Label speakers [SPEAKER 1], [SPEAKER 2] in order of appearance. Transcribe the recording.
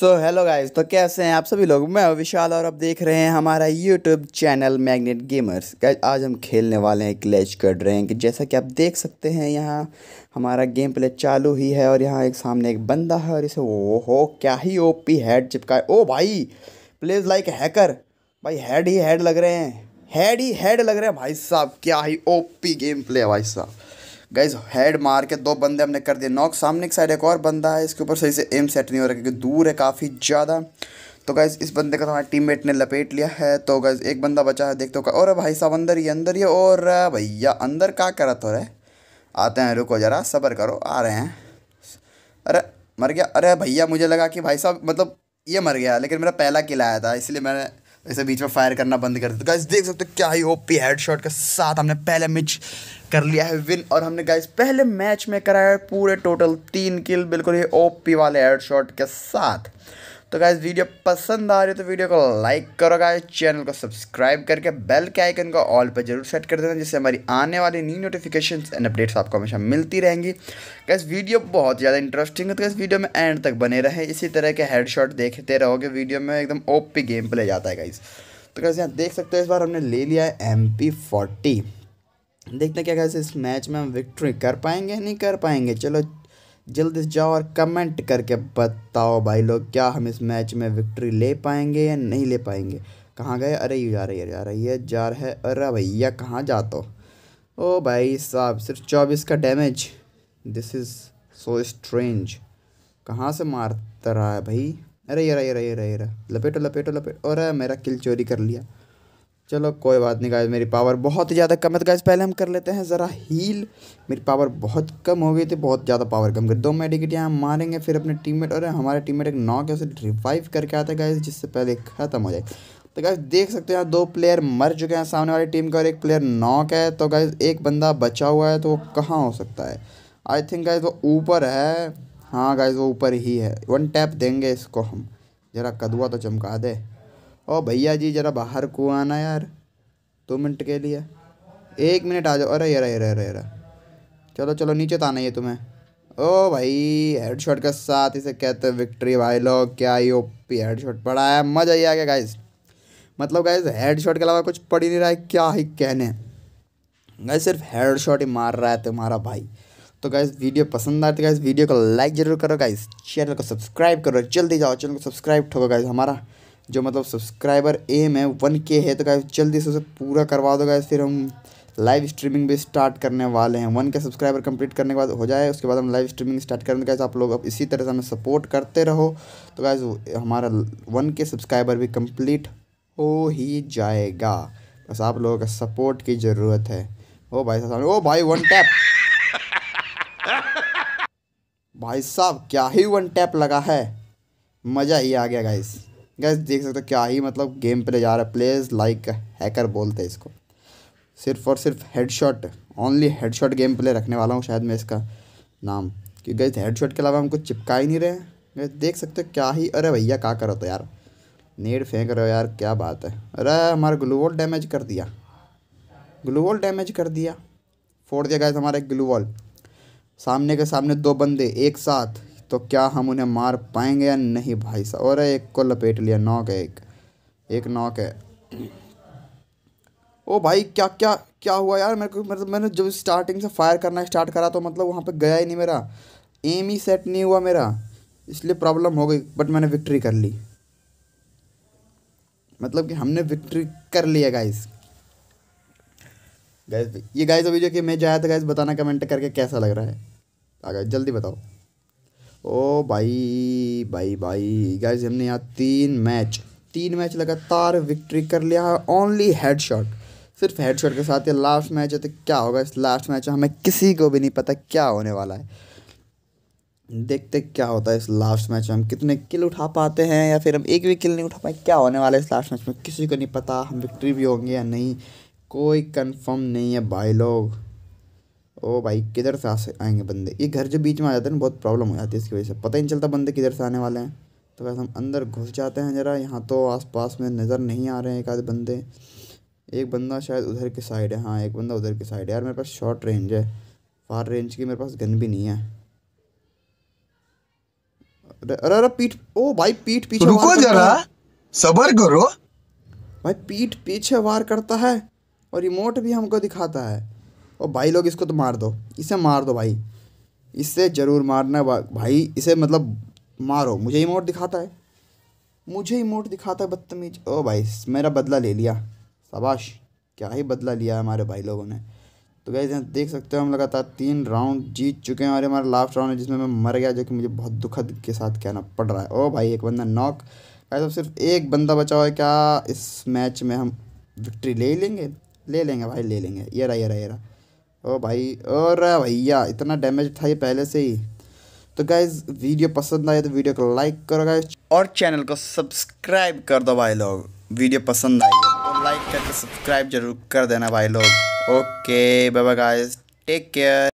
[SPEAKER 1] so hello guys तो कैसे हैं आप सभी लोग मैं विशाल और आप देख रहे हैं हमारा YouTube channel magnet gamers guys आज हम खेलने वाले हैं क्लैच कर रैंक जैसा कि आप देख सकते हैं यहाँ हमारा गेम प्ले चालू ही है और यहाँ एक सामने एक बंदा है और इसे ओ हो क्या ही पी हेड चिपका ओ भाई प्लेज लाइक हैकर भाई हैड ही हैड लग रहे हैं हैड ही हैड लग रहे हैं भाई साहब क्या ही पी गेम प्ले है भाई साहब गाइज हेड मार के दो बंदे हमने कर दिए नॉक सामने की साइड एक और बंदा है इसके ऊपर सही से एम सेट नहीं हो रहा क्योंकि दूर है काफ़ी ज़्यादा तो गाइज इस बंदे का तो हमारे टीममेट ने लपेट लिया है तो गाइज एक बंदा बचा है देखते हो और भाई साहब अंदर ही अंदर ही और भैया अंदर क्या करा तो रहा आते हैं रुको ज़रा सबर करो आ रहे हैं अरे मर गया अरे भैया मुझे लगा कि भाई साहब मतलब ये मर गया लेकिन मेरा पहला किला आया था इसलिए मैंने ऐसे बीच में फायर करना बंद कर देते गाइस देख सकते हो क्या ही ओपी हेडशॉट के साथ हमने पहले मैच कर लिया है विन और हमने गाइस पहले मैच में कराया है पूरे टोटल तीन किल बिल्कुल ही ओपी वाले हेडशॉट के साथ तो गाइज वीडियो पसंद आ रही है तो वीडियो को लाइक करो गाइज चैनल को सब्सक्राइब करके बेल के आइकन को ऑल पर जरूर सेट कर देना जिससे हमारी आने वाली न्यू नोटिफिकेशन एंड अपडेट्स आपको हमेशा मिलती रहेंगी गैस वीडियो बहुत ज़्यादा इंटरेस्टिंग है तो गैस वीडियो में एंड तक बने रहे इसी तरह के हेड देखते रहोगे वीडियो में एकदम ओपी गेम प्ले जाता है गाइज तो कैसे यहाँ देख सकते हो इस बार हमने ले लिया है एम पी फोर्टी देखते हैं क्या कैसे इस मैच में हम विक्ट्री कर पाएंगे नहीं कर पाएंगे चलो जल्दी से जाओ और कमेंट करके बताओ भाई लोग क्या हम इस मैच में विक्ट्री ले पाएंगे या नहीं ले पाएंगे कहाँ गए अरे ये जा रही है जा रही है जा रहा है अरे भैया कहाँ जा तो ओ भाई साहब सिर्फ चौबीस का damage this is so strange कहाँ से मारता रहा है भाई अरे ये अरे ये रहा लपेटो लपेटो लपेटो अरे मेरा किल चोरी कर लिया चलो कोई बात नहीं गाइज मेरी पावर बहुत ही ज़्यादा कम है तो गाइज पहले हम कर लेते हैं ज़रा हील मेरी पावर बहुत कम हो गई थी बहुत ज़्यादा पावर कम कर दो मेडिकेट यहाँ मारेंगे फिर अपने टीममेट और हमारे टीममेट एक नॉक उसे रिवाइव करके आता है गाइज जिससे पहले ख़त्म हो जाए तो गाइज देख सकते हैं दो प्लेयर मर चुके हैं सामने वाली टीम का और एक प्लेयर नॉक है तो गाइज एक बंदा बचा हुआ है तो वो कहाँ हो सकता है आई थिंक गाइज वो ऊपर है हाँ गाइज वो ऊपर ही है वन टैप देंगे इसको हम ज़रा कदुआ तो चमका दे ओ भैया जी ज़रा बाहर को आना यार दो मिनट के लिए एक मिनट आ जाओ अरे अरे अरे अरे अरे चलो चलो नीचे तो आना है तुम्हें ओ भाई हेड शॉट के साथ इसे कहते हैं विक्ट्री भाई लोग क्या ही ओपी हेड शॉट पड़ा है मज़ा ही आ गया गाइज मतलब गाइज हेड शॉट के अलावा कुछ पड़ ही नहीं रहा है क्या ही कहने गाइज सिर्फ हेड शॉट ही मार रहा है तुम्हारा भाई तो गाइज वीडियो पसंद आती है गाइज वीडियो को लाइक जरूर करो गाइज चैनल को सब्सक्राइब करो जल्दी जाओ चैनल को सब्सक्राइब ठोको गाइज हमारा जो मतलब सब्सक्राइबर एम है वन के है तो गाय जल्दी से उसे पूरा करवा दो गाय फिर हम लाइव स्ट्रीमिंग भी स्टार्ट करने वाले हैं वन के सब्सक्राइबर कंप्लीट करने के बाद हो जाए उसके बाद हम लाइव स्ट्रीमिंग स्टार्ट करेंगे गैस आप लोग अब इसी तरह से हमें सपोर्ट करते रहो तो गाय हमारा वन के सब्सक्राइबर भी कम्प्लीट हो ही जाएगा बस आप लोगों का सपोर्ट की ज़रूरत है ओ भाई साहब ओ भाई वन टैप भाई साहब क्या ही वन टैप लगा है मज़ा ही आ गया गाइस गैस देख सकते हो क्या ही मतलब गेम प्ले जा रहा है प्लेज लाइक हैकर बोलते हैं इसको सिर्फ और सिर्फ headshot only headshot game play रखने वाला हूँ शायद मैं इसका नाम क्योंकि गैस हेडशॉट के अलावा हम कुछ चिपका ही नहीं रहे गैस देख सकते हो क्या ही अरे भैया क्या करो तो यार नेट फेंक रहे हो यार क्या बात है अरे हमारा ग्लूवॉल डैमेज कर दिया ग्लूवॉल डैमेज कर दिया फोड़ दिया गैस हमारा एक ग्लूवॉल सामने के सामने दो बंदे एक साथ तो क्या हम उन्हें मार पाएंगे या नहीं भाई साहब और एक को लपेट लिया नॉक है एक एक नॉक है ओ भाई क्या क्या क्या हुआ यार मेरे को मतलब मैंने जब स्टार्टिंग से फायर करना स्टार्ट करा तो मतलब वहाँ पे गया ही नहीं मेरा एम ही सेट नहीं हुआ मेरा इसलिए प्रॉब्लम हो गई बट मैंने विक्ट्री कर ली मतलब कि हमने विक्ट्री कर लिया गाइस गाइस ये गाइस जो कि मैं जाया था गाइस बताना कमेंट करके कैसा लग रहा है आ गए जल्दी बताओ ओ भाई भाई भाई गाइज हमने यहाँ तीन मैच तीन मैच लगातार विक्ट्री कर लिया है ओनली हेड शॉट सिर्फ हेड शॉट के साथ ये लास्ट मैच है तो क्या होगा इस लास्ट मैच में हमें किसी को भी नहीं पता क्या होने वाला है देखते क्या होता है इस लास्ट मैच में हम कितने किल उठा पाते हैं या फिर हम एक भी किल नहीं उठा पाए क्या होने वाला है इस लास्ट मैच में किसी को नहीं पता हम विक्ट्री भी होंगे या नहीं कोई कंफर्म नहीं है भाई लोग ओ भाई किधर से आएंगे बंदे ये घर जो बीच में आ जाते हैं ना बहुत प्रॉब्लम हो जाती है इसकी वजह से पता ही नहीं चलता बंदे किधर से आने वाले हैं तो वैसे हम अंदर घुस जाते हैं ज़रा यहाँ तो आसपास में नज़र नहीं आ रहे हैं एक आधे बंदे एक बंदा शायद उधर की साइड है हाँ एक बंदा उधर की साइड है यार मेरे पास शॉर्ट रेंज है फार रेंज की मेरे पास गन भी नहीं है अरे अरे पीठ ओ भाई पीठ पीछे रुको जरा सबर करो भाई पीठ पीछे वार करता है और रिमोट भी हमको दिखाता है और भाई लोग इसको तो मार दो इसे मार दो भाई इसे ज़रूर मारना भाई इसे मतलब मारो मुझे इमोट दिखाता है मुझे इमोट दिखाता है बदतमीज ओ भाई मेरा बदला ले लिया शबाश क्या ही बदला लिया हमारे भाई लोगों ने तो भाई यहाँ देख सकते हो हम लगातार तीन राउंड जीत चुके हैं और हमारा लास्ट राउंड है जिसमें मैं मर गया जो कि मुझे बहुत दुखद के साथ कहना पड़ रहा है ओ भाई एक बंदा नॉक तो सिर्फ एक बंदा बचा हुआ है क्या इस मैच में हम विक्ट्री ले लेंगे ले लेंगे भाई ले लेंगे ये रहा ये रहा ये रहा ओ भाई और भैया इतना डैमेज था ये पहले से ही तो गाइज वीडियो पसंद आए तो वीडियो को लाइक करो गाइज और चैनल को सब्सक्राइब कर दो भाई लोग वीडियो पसंद आई तो लाइक करके सब्सक्राइब जरूर कर देना भाई लोग okay bye bye guys take care